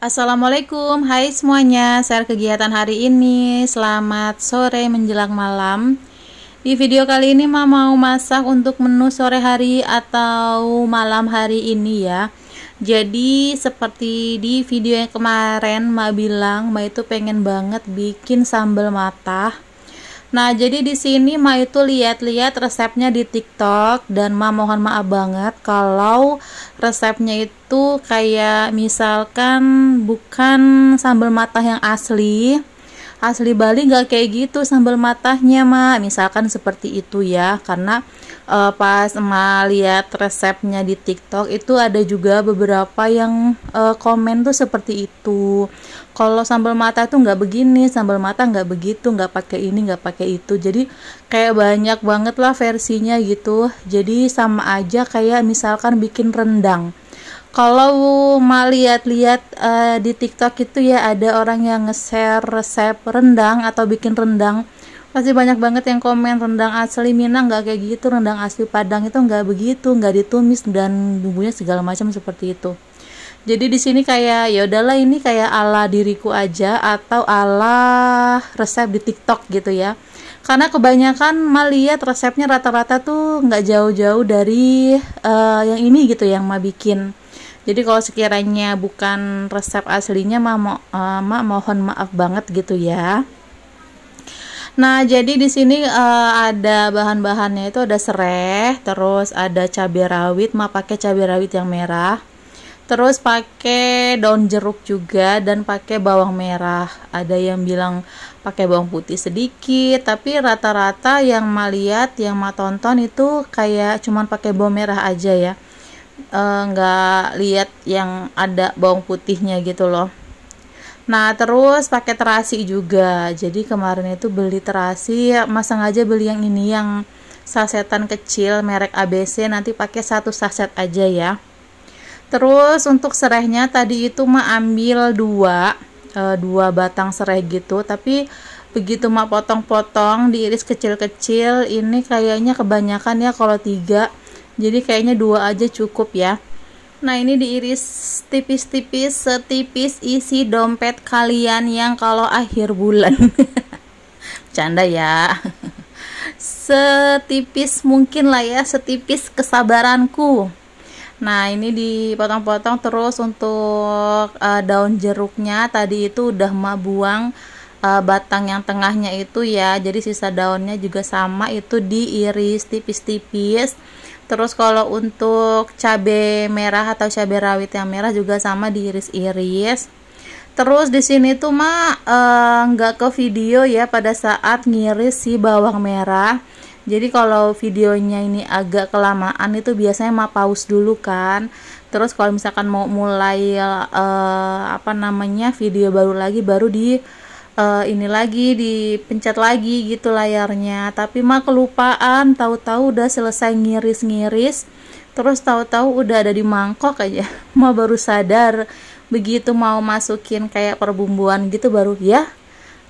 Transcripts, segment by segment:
Assalamualaikum, hai semuanya. Share kegiatan hari ini. Selamat sore menjelang malam. Di video kali ini Mama mau masak untuk menu sore hari atau malam hari ini ya. Jadi seperti di video yang kemarin Ma bilang Ma itu pengen banget bikin sambal matah Nah, jadi di sini Ma itu lihat-lihat resepnya di TikTok dan Ma mohon maaf banget kalau resepnya itu kayak misalkan bukan sambal matah yang asli, asli Bali nggak kayak gitu sambal matahnya mak misalkan seperti itu ya karena uh, pas emak lihat resepnya di TikTok itu ada juga beberapa yang uh, komen tuh seperti itu. Kalau sambal mata tuh nggak begini, sambal mata nggak begitu, nggak pakai ini, nggak pakai itu. Jadi kayak banyak banget lah versinya gitu. Jadi sama aja kayak misalkan bikin rendang kalau ma lihat-lihat uh, eh, di TikTok itu ya ada orang yang nge-share resep rendang atau bikin rendang pasti banyak banget yang komen rendang asli Minang nggak kayak gitu rendang asli Padang itu nggak begitu nggak ditumis dan bumbunya segala macam seperti itu jadi di sini kayak ya udahlah ini kayak ala diriku aja atau ala resep di TikTok gitu ya karena kebanyakan ma lihat resepnya rata-rata tuh nggak jauh-jauh dari uh, yang ini gitu yang ma bikin jadi kalau sekiranya bukan resep aslinya mak mo, uh, eh, ma, mohon maaf banget gitu ya Nah, jadi di sini uh, ada bahan-bahannya itu ada serai, terus ada cabai rawit, ma pakai cabai rawit yang merah. Terus pakai daun jeruk juga dan pakai bawang merah. Ada yang bilang pakai bawang putih sedikit, tapi rata-rata yang ma lihat, yang ma tonton itu kayak cuman pakai bawang merah aja ya Eh, nggak uh, lihat yang ada bawang putihnya gitu loh nah terus pakai terasi juga jadi kemarin itu beli terasi masang aja beli yang ini yang sasetan kecil merek ABC nanti pakai satu saset aja ya terus untuk serehnya tadi itu mah ambil dua uh, dua batang serai gitu tapi begitu mak potong-potong diiris kecil-kecil ini kayaknya kebanyakan ya kalau tiga jadi kayaknya dua aja cukup ya nah ini diiris tipis-tipis setipis isi dompet kalian yang kalau akhir bulan canda ya setipis mungkin lah ya setipis kesabaranku Nah, ini dipotong-potong terus untuk uh, daun jeruknya. Tadi itu udah ma buang uh, batang yang tengahnya itu ya. Jadi sisa daunnya juga sama itu diiris tipis-tipis terus kalau untuk cabai merah atau cabai rawit yang merah juga sama diiris-iris terus di sini tuh mah eh, nggak ke video ya pada saat ngiris si bawang merah jadi kalau videonya ini agak kelamaan itu biasanya mah pause dulu kan terus kalau misalkan mau mulai e, apa namanya video baru lagi baru di uh, ini lagi dipencet lagi gitu layarnya tapi mah kelupaan tahu-tahu udah selesai ngiris-ngiris terus tahu-tahu udah ada di mangkok aja mah baru sadar begitu mau masukin kayak perbumbuan gitu baru ya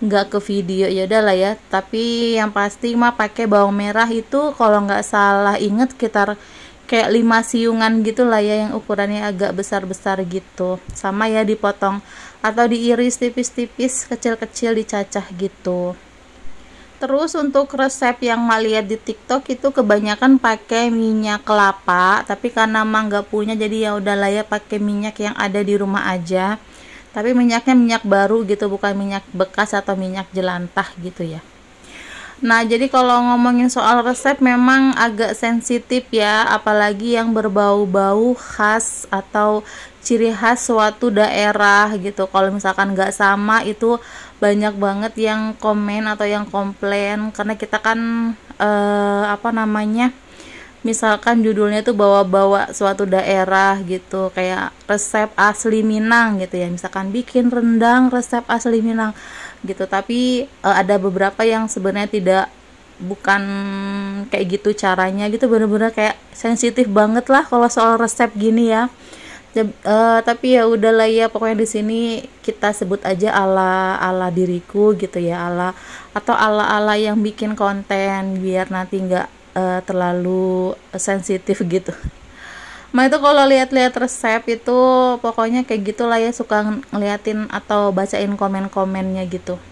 nggak ke video ya lah ya tapi yang pasti mah pakai bawang merah itu kalau nggak salah inget sekitar kayak lima siungan gitulah ya yang ukurannya agak besar-besar gitu sama ya dipotong atau diiris tipis-tipis kecil-kecil dicacah gitu Terus untuk resep yang lihat di TikTok itu kebanyakan pakai minyak kelapa, tapi karena mang nggak punya jadi ya udah ya pakai minyak yang ada di rumah aja. Tapi minyaknya minyak baru gitu, bukan minyak bekas atau minyak jelantah gitu ya. Nah, jadi kalau ngomongin soal resep memang agak sensitif ya, apalagi yang berbau-bau khas atau ciri khas suatu daerah gitu. Kalau misalkan nggak sama itu banyak banget yang komen atau yang komplain karena kita kan eh, apa namanya? misalkan judulnya tuh bawa-bawa suatu daerah gitu kayak resep asli Minang gitu ya misalkan bikin rendang resep asli Minang gitu tapi uh, ada beberapa yang sebenarnya tidak bukan kayak gitu caranya gitu bener-bener kayak sensitif banget lah kalau soal resep gini ya uh, tapi ya udahlah ya pokoknya di sini kita sebut aja ala ala diriku gitu ya ala atau ala ala yang bikin konten biar nanti nggak uh, terlalu sensitif gitu Ma nah, itu kalau lihat-lihat resep itu pokoknya kayak gitulah ya suka ngeliatin atau bacain komen-komennya gitu.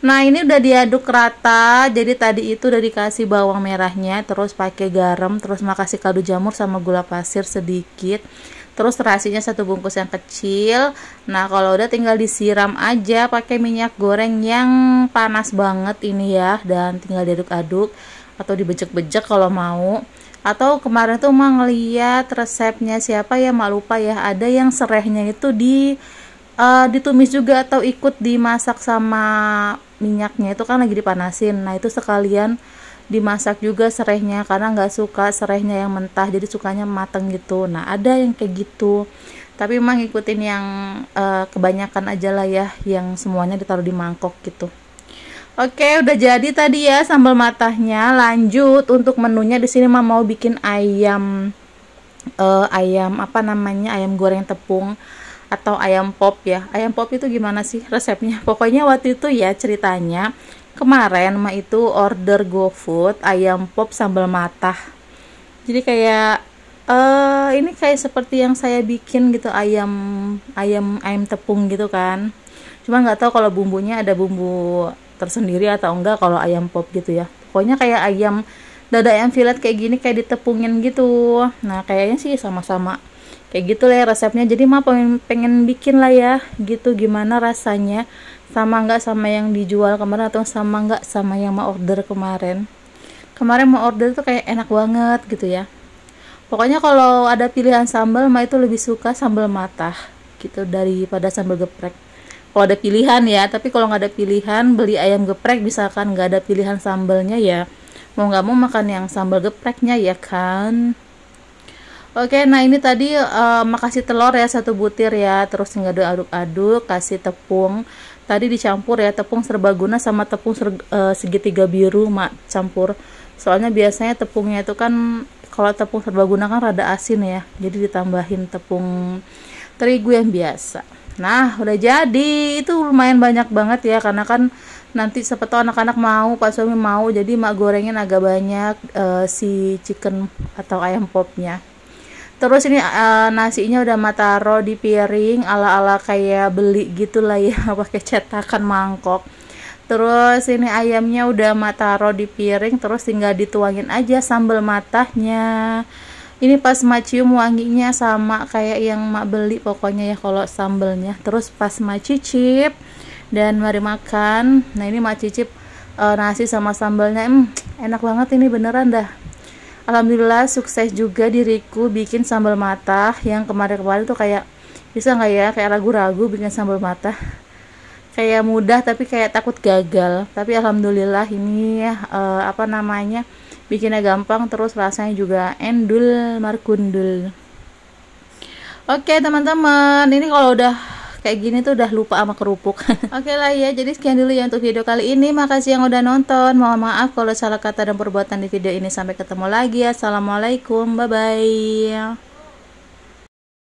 Nah ini udah diaduk rata, jadi tadi itu udah dikasih bawang merahnya, terus pakai garam, terus makasih kaldu jamur sama gula pasir sedikit, terus terasinya satu bungkus yang kecil. Nah kalau udah tinggal disiram aja pakai minyak goreng yang panas banget ini ya, dan tinggal diaduk-aduk atau dibejek-bejek kalau mau atau kemarin tuh mah ngeliat resepnya siapa ya mak lupa ya ada yang serehnya itu di uh, ditumis juga atau ikut dimasak sama minyaknya itu kan lagi dipanasin nah itu sekalian dimasak juga serehnya karena nggak suka serehnya yang mentah jadi sukanya mateng gitu nah ada yang kayak gitu tapi emang ngikutin yang uh, kebanyakan aja lah ya yang semuanya ditaruh di mangkok gitu Oke, udah jadi tadi ya sambal matahnya. Lanjut untuk menunya di sini mama mau bikin ayam uh, ayam apa namanya? ayam goreng tepung atau ayam pop ya. Ayam pop itu gimana sih resepnya? Pokoknya waktu itu ya ceritanya kemarin mama itu order GoFood ayam pop sambal matah. Jadi kayak uh, ini kayak seperti yang saya bikin gitu ayam ayam ayam tepung gitu kan. Cuma nggak tahu kalau bumbunya ada bumbu tersendiri atau enggak kalau ayam pop gitu ya pokoknya kayak ayam dada ayam fillet kayak gini kayak ditepungin gitu nah kayaknya sih sama-sama kayak gitu lah ya resepnya jadi mah pengen, pengen bikin lah ya gitu gimana rasanya sama enggak sama yang dijual kemarin atau sama enggak sama yang mau order kemarin kemarin mau order tuh kayak enak banget gitu ya pokoknya kalau ada pilihan sambal mah itu lebih suka sambal matah gitu daripada sambal geprek kalau ada pilihan ya tapi kalau nggak ada pilihan beli ayam geprek misalkan nggak ada pilihan sambelnya ya mau nggak mau makan yang sambal gepreknya ya kan Oke, nah ini tadi uh, makasih telur ya satu butir ya, terus nggak ada aduk-aduk, kasih tepung. Tadi dicampur ya tepung serbaguna sama tepung ser, uh, eh, segitiga biru mak campur. Soalnya biasanya tepungnya itu kan kalau tepung serbaguna kan rada asin ya, jadi ditambahin tepung terigu yang biasa. Nah, udah jadi. Itu lumayan banyak banget ya karena kan nanti sepeto anak-anak mau, Pak suami mau. Jadi mak gorengin agak banyak uh, si chicken atau ayam popnya. Terus ini uh, nasinya udah mataro di piring ala-ala kayak beli gitulah ya pakai cetakan mangkok. Terus ini ayamnya udah mataro di piring terus tinggal dituangin aja sambal matahnya ini pas mak cium wanginya sama kayak yang mak beli pokoknya ya kalau sambelnya terus pas mak cicip dan mari makan nah ini mak cicip e, eh, nasi sama sambelnya hmm, enak banget ini beneran dah Alhamdulillah sukses juga diriku bikin sambal matah yang kemarin-kemarin tuh kayak bisa nggak ya kayak ragu-ragu bikin sambal matah kayak mudah tapi kayak takut gagal tapi alhamdulillah ini uh, apa namanya bikinnya gampang terus rasanya juga endul markundul oke okay, teman-teman ini kalau udah kayak gini tuh udah lupa sama kerupuk oke okay lah ya jadi sekian dulu ya untuk video kali ini makasih yang udah nonton mohon maaf kalau salah kata dan perbuatan di video ini sampai ketemu lagi ya. assalamualaikum bye bye